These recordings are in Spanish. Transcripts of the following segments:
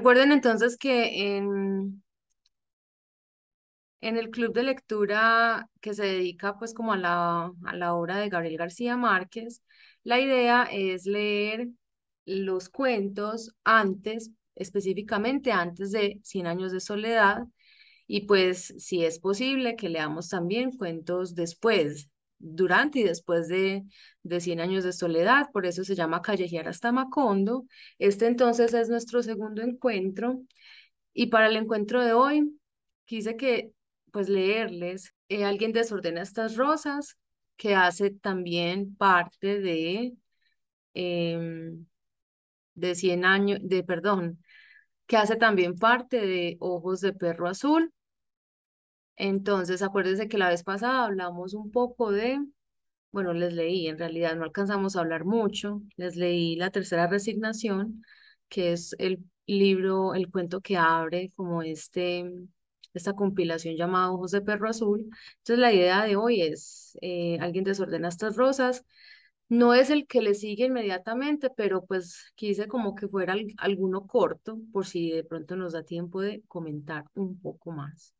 Recuerden entonces que en, en el club de lectura que se dedica pues como a la, a la obra de Gabriel García Márquez, la idea es leer los cuentos antes, específicamente antes de Cien años de soledad, y pues si es posible que leamos también cuentos después durante y después de, de 100 años de soledad, por eso se llama Callejear hasta Macondo. Este entonces es nuestro segundo encuentro y para el encuentro de hoy quise que pues leerles eh, Alguien desordena estas rosas, que hace también parte de, em, de 100 años, de perdón, que hace también parte de Ojos de Perro Azul entonces, acuérdense que la vez pasada hablamos un poco de, bueno, les leí, en realidad no alcanzamos a hablar mucho, les leí la tercera resignación, que es el libro, el cuento que abre como este, esta compilación llamada Ojos de Perro Azul. Entonces, la idea de hoy es, eh, alguien desordena estas rosas, no es el que le sigue inmediatamente, pero pues quise como que fuera alguno corto, por si de pronto nos da tiempo de comentar un poco más.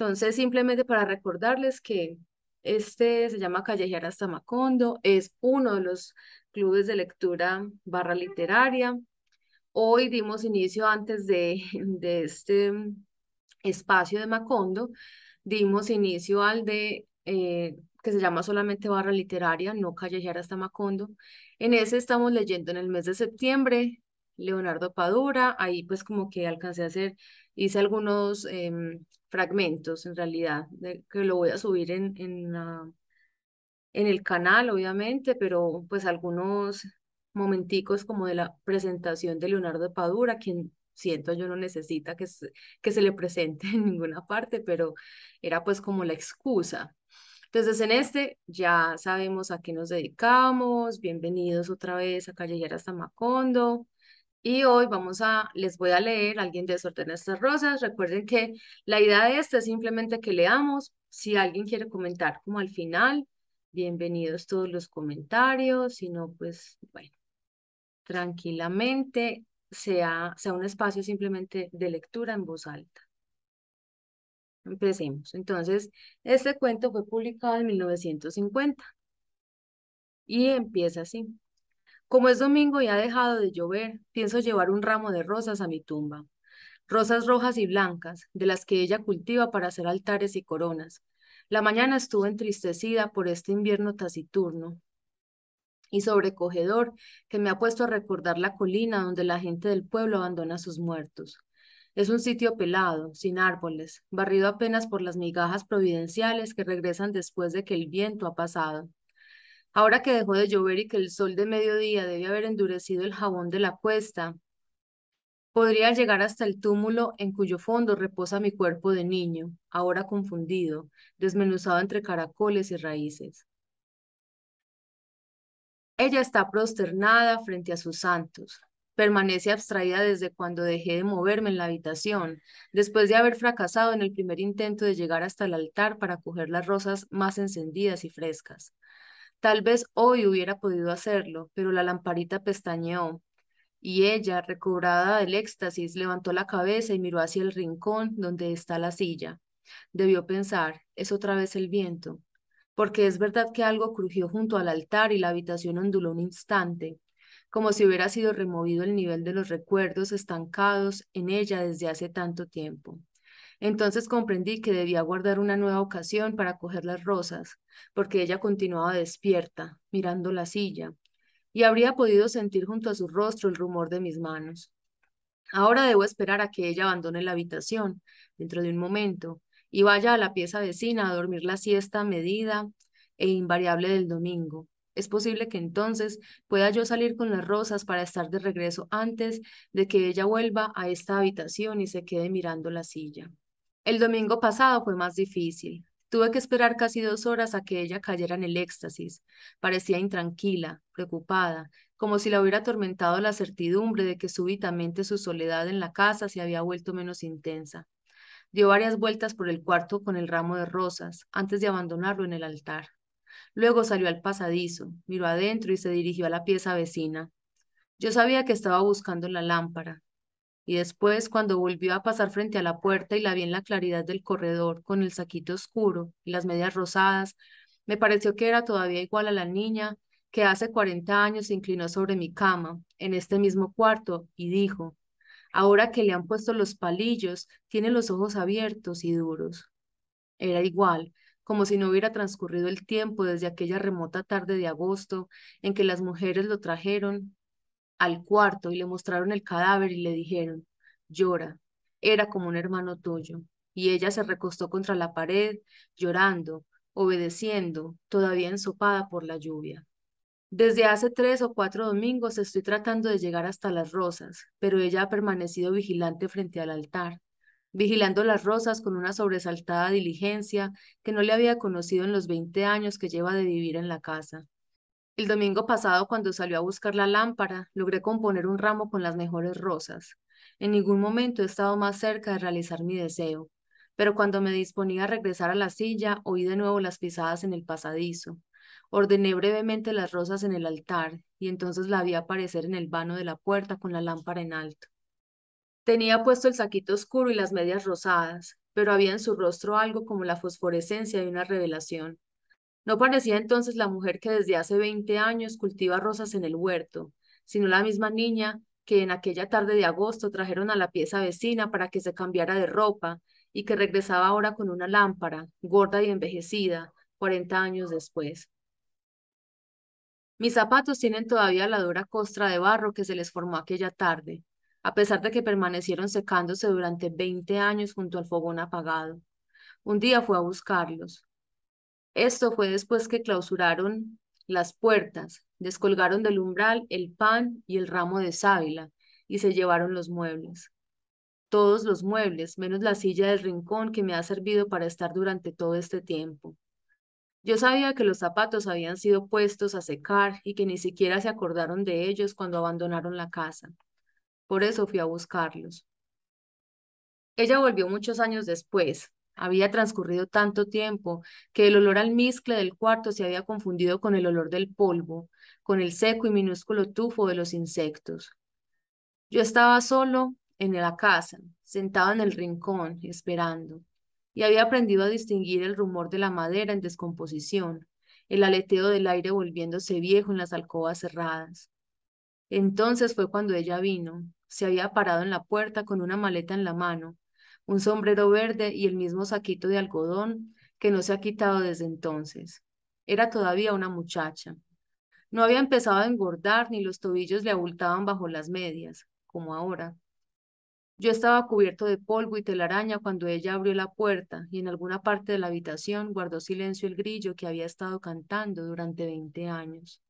Entonces, simplemente para recordarles que este se llama Callejear hasta Macondo, es uno de los clubes de lectura barra literaria. Hoy dimos inicio antes de, este espacio de Macondo, dimos inicio al de eh, que se llama solamente barra literaria, no callejear hasta Macondo. En ese estamos leyendo en el mes de septiembre Leonardo Padura, ahí pues como que alcancé a hacer, hice algunos em, fragmentos en realidad, que lo voy a subir en, en, el canal obviamente, pero pues algunos momenticos como de la presentación de Leonardo Padura, quien siento yo no necesita que se, que se le presente en ninguna parte, pero era pues como la excusa. Entonces en este ya sabemos a qué nos dedicamos, bienvenidos otra vez a Callejeras Tamacondo, y hoy vamos a, les voy a leer alguien desordena estas rosas. Recuerden que la idea de esto es simplemente que leamos. Si alguien quiere comentar como al final, bienvenidos todos los comentarios. Si no, pues bueno, tranquilamente sea, sea un espacio simplemente de lectura en voz alta. Empecemos. Entonces, este cuento fue publicado en 1950 y empieza así. Como es domingo y ha dejado de llover, pienso llevar un ramo de rosas a mi tumba. Rosas rojas y blancas, de las que ella cultiva para hacer altares y coronas. La mañana estuvo entristecida por este invierno taciturno y sobrecogedor que me ha puesto a recordar la colina donde la gente del pueblo abandona a sus muertos. Es un sitio pelado, sin árboles, barrido apenas por las migajas providenciales que regresan después de que el viento ha pasado. Ahora que dejó de llover y que el sol de mediodía debe haber endurecido el jabón de la cuesta, podría llegar hasta el túmulo en cuyo fondo reposa mi cuerpo de niño, ahora confundido, desmenuzado entre caracoles y raíces. Ella está prosternada frente a sus santos, permanece abstraída desde cuando dejé de moverme en la habitación, después de haber fracasado en el primer intento de llegar hasta el altar para coger las rosas más encendidas y frescas. Tal vez hoy hubiera podido hacerlo, pero la lamparita pestañeó, y ella, recobrada del éxtasis, levantó la cabeza y miró hacia el rincón donde está la silla. Debió pensar, es otra vez el viento, porque es verdad que algo crujió junto al altar y la habitación onduló un instante, como si hubiera sido removido el nivel de los recuerdos estancados en ella desde hace tanto tiempo. Entonces comprendí que debía guardar una nueva ocasión para coger las rosas, porque ella continuaba despierta, mirando la silla, y habría podido sentir junto a su rostro el rumor de mis manos. Ahora debo esperar a que ella abandone la habitación, dentro de un momento, y vaya a la pieza vecina a dormir la siesta medida e invariable del domingo. Es posible que entonces pueda yo salir con las rosas para estar de regreso antes de que ella vuelva a esta habitación y se quede mirando la silla. El domingo pasado fue más difícil. Tuve que esperar casi dos horas a que ella cayera en el éxtasis. Parecía intranquila, preocupada, como si la hubiera atormentado la certidumbre de que súbitamente su soledad en la casa se había vuelto menos intensa. Dio varias vueltas por el cuarto con el ramo de rosas, antes de abandonarlo en el altar. Luego salió al pasadizo, miró adentro y se dirigió a la pieza vecina. Yo sabía que estaba buscando la lámpara, y después, cuando volvió a pasar frente a la puerta y la vi en la claridad del corredor, con el saquito oscuro y las medias rosadas, me pareció que era todavía igual a la niña que hace 40 años se inclinó sobre mi cama, en este mismo cuarto, y dijo, ahora que le han puesto los palillos, tiene los ojos abiertos y duros. Era igual, como si no hubiera transcurrido el tiempo desde aquella remota tarde de agosto en que las mujeres lo trajeron al cuarto y le mostraron el cadáver y le dijeron, llora, era como un hermano tuyo. Y ella se recostó contra la pared, llorando, obedeciendo, todavía ensopada por la lluvia. Desde hace tres o cuatro domingos estoy tratando de llegar hasta las rosas, pero ella ha permanecido vigilante frente al altar, vigilando las rosas con una sobresaltada diligencia que no le había conocido en los veinte años que lleva de vivir en la casa. El domingo pasado, cuando salió a buscar la lámpara, logré componer un ramo con las mejores rosas. En ningún momento he estado más cerca de realizar mi deseo, pero cuando me disponía a regresar a la silla, oí de nuevo las pisadas en el pasadizo. Ordené brevemente las rosas en el altar y entonces la vi aparecer en el vano de la puerta con la lámpara en alto. Tenía puesto el saquito oscuro y las medias rosadas, pero había en su rostro algo como la fosforescencia de una revelación. No parecía entonces la mujer que desde hace veinte años cultiva rosas en el huerto, sino la misma niña que en aquella tarde de agosto trajeron a la pieza vecina para que se cambiara de ropa y que regresaba ahora con una lámpara, gorda y envejecida, cuarenta años después. Mis zapatos tienen todavía la dura costra de barro que se les formó aquella tarde, a pesar de que permanecieron secándose durante veinte años junto al fogón apagado. Un día fue a buscarlos. Esto fue después que clausuraron las puertas, descolgaron del umbral el pan y el ramo de sábila y se llevaron los muebles. Todos los muebles, menos la silla del rincón que me ha servido para estar durante todo este tiempo. Yo sabía que los zapatos habían sido puestos a secar y que ni siquiera se acordaron de ellos cuando abandonaron la casa. Por eso fui a buscarlos. Ella volvió muchos años después, había transcurrido tanto tiempo que el olor al del cuarto se había confundido con el olor del polvo, con el seco y minúsculo tufo de los insectos. Yo estaba solo en la casa, sentado en el rincón, esperando, y había aprendido a distinguir el rumor de la madera en descomposición, el aleteo del aire volviéndose viejo en las alcobas cerradas. Entonces fue cuando ella vino. Se había parado en la puerta con una maleta en la mano, un sombrero verde y el mismo saquito de algodón que no se ha quitado desde entonces. Era todavía una muchacha. No había empezado a engordar ni los tobillos le abultaban bajo las medias, como ahora. Yo estaba cubierto de polvo y telaraña cuando ella abrió la puerta y en alguna parte de la habitación guardó silencio el grillo que había estado cantando durante veinte años.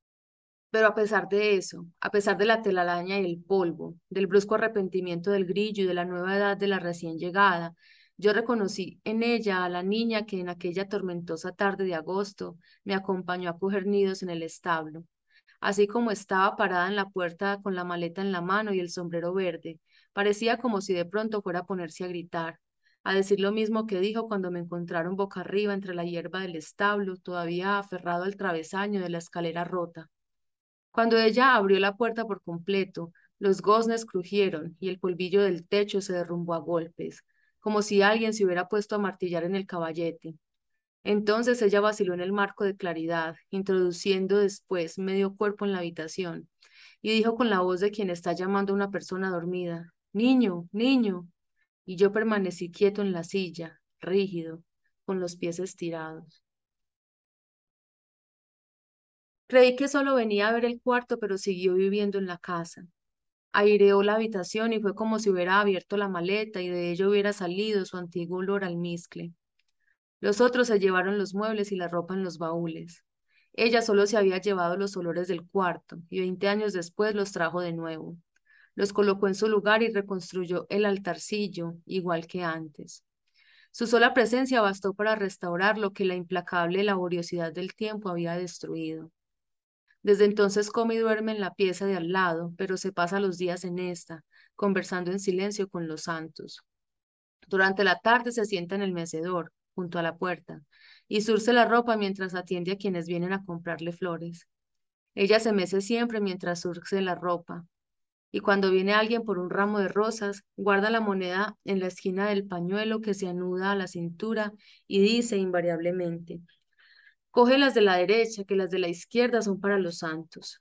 Pero a pesar de eso, a pesar de la telaraña y el polvo, del brusco arrepentimiento del grillo y de la nueva edad de la recién llegada, yo reconocí en ella a la niña que en aquella tormentosa tarde de agosto me acompañó a coger nidos en el establo, así como estaba parada en la puerta con la maleta en la mano y el sombrero verde, parecía como si de pronto fuera a ponerse a gritar, a decir lo mismo que dijo cuando me encontraron boca arriba entre la hierba del establo, todavía aferrado al travesaño de la escalera rota. Cuando ella abrió la puerta por completo, los goznes crujieron y el polvillo del techo se derrumbó a golpes, como si alguien se hubiera puesto a martillar en el caballete. Entonces ella vaciló en el marco de claridad, introduciendo después medio cuerpo en la habitación, y dijo con la voz de quien está llamando a una persona dormida, Niño, niño. Y yo permanecí quieto en la silla, rígido, con los pies estirados. Creí que solo venía a ver el cuarto, pero siguió viviendo en la casa. Aireó la habitación y fue como si hubiera abierto la maleta y de ello hubiera salido su antiguo olor al miscle. Los otros se llevaron los muebles y la ropa en los baúles. Ella solo se había llevado los olores del cuarto y veinte años después los trajo de nuevo. Los colocó en su lugar y reconstruyó el altarcillo, igual que antes. Su sola presencia bastó para restaurar lo que la implacable laboriosidad del tiempo había destruido. Desde entonces come y duerme en la pieza de al lado, pero se pasa los días en esta, conversando en silencio con los santos. Durante la tarde se sienta en el mecedor, junto a la puerta, y surce la ropa mientras atiende a quienes vienen a comprarle flores. Ella se mece siempre mientras surce la ropa, y cuando viene alguien por un ramo de rosas, guarda la moneda en la esquina del pañuelo que se anuda a la cintura y dice invariablemente, Coge las de la derecha, que las de la izquierda son para los santos.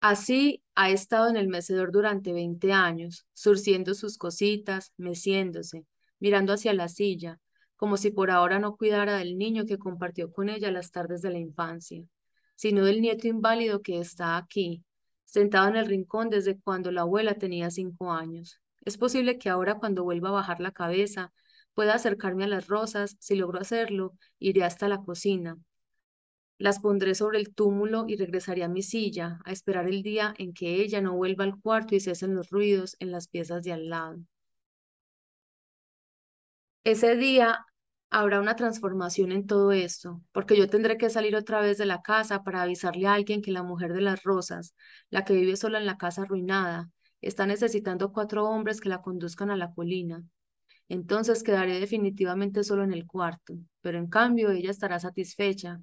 Así ha estado en el mecedor durante veinte años, surciendo sus cositas, meciéndose, mirando hacia la silla, como si por ahora no cuidara del niño que compartió con ella las tardes de la infancia, sino del nieto inválido que está aquí, sentado en el rincón desde cuando la abuela tenía cinco años. Es posible que ahora cuando vuelva a bajar la cabeza pueda acercarme a las rosas, si logro hacerlo, iré hasta la cocina. Las pondré sobre el túmulo y regresaré a mi silla, a esperar el día en que ella no vuelva al cuarto y cesen los ruidos en las piezas de al lado. Ese día habrá una transformación en todo esto, porque yo tendré que salir otra vez de la casa para avisarle a alguien que la mujer de las rosas, la que vive sola en la casa arruinada, está necesitando cuatro hombres que la conduzcan a la colina entonces quedaré definitivamente solo en el cuarto, pero en cambio ella estará satisfecha,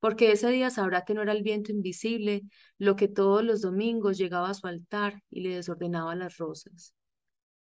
porque ese día sabrá que no era el viento invisible lo que todos los domingos llegaba a su altar y le desordenaba las rosas.